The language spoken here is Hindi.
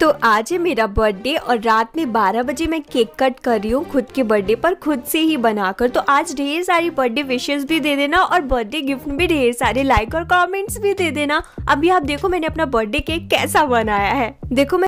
तो आज है मेरा बर्थडे और रात में 12 बजे मैं केक कट कर रही हूँ खुद के बर्थडे पर खुद से ही बनाकर तो आज ढेर सारी बर्थडे विशेष भी दे देना और बर्थडे गिफ्ट में ढेर सारे लाइक और कमेंट्स भी दे देना अभी आप देखो मैंने अपना बर्थडे केक कैसा बनाया है देखो मैं